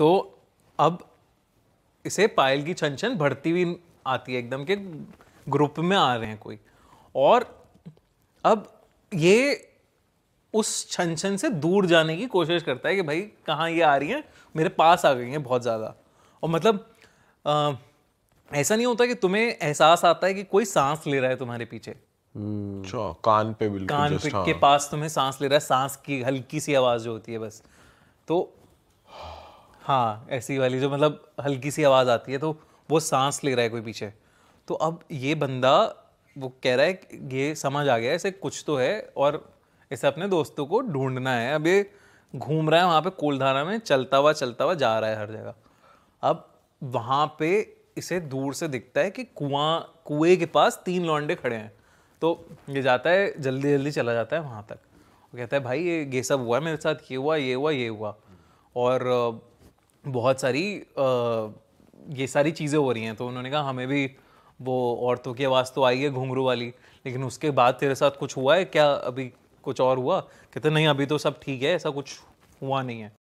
तो अब इसे पायल की छन छन भरती हुई आती है एकदम के ग्रुप में आ रहे हैं कोई और अब ये उस छन छन से दूर जाने की कोशिश करता है कि भाई कहाँ ये आ रही हैं मेरे पास आ गई हैं बहुत ज़्यादा और मतलब आ, ऐसा नहीं होता कि तुम्हें एहसास आता है कि कोई सांस ले रहा है तुम्हारे पीछे hmm. कान पे बिल्कुल कान पे हाँ। के पास तुम्हें सांस ले रहा है सांस की हल्की सी आवाज़ जो होती है बस तो हाँ ऐसी वाली जो मतलब हल्की सी आवाज़ आती है तो वो सांस ले रहा है कोई पीछे तो अब ये बंदा वो कह रहा है कि ये समझ आ गया ऐसे कुछ तो है और इसे अपने दोस्तों को ढूंढना है अब ये घूम रहा है वहाँ पे कोलधारा में चलता हुआ चलता हुआ जा रहा है हर जगह अब वहाँ पे इसे दूर से दिखता है कि कुआं कुएं के पास तीन लौंडे खड़े हैं तो ये जाता है जल्दी जल्दी चला जाता है वहाँ तक वो कहता है भाई ये ये सब हुआ है मेरे साथ ये हुआ ये हुआ ये हुआ और बहुत सारी ये सारी चीज़ें हो रही हैं तो उन्होंने कहा हमें भी वो औरतों की आवाज़ तो आई है घुंघरू वाली लेकिन उसके बाद तेरे साथ कुछ हुआ है क्या अभी कुछ और हुआ कहते नहीं अभी तो सब ठीक है ऐसा कुछ हुआ नहीं है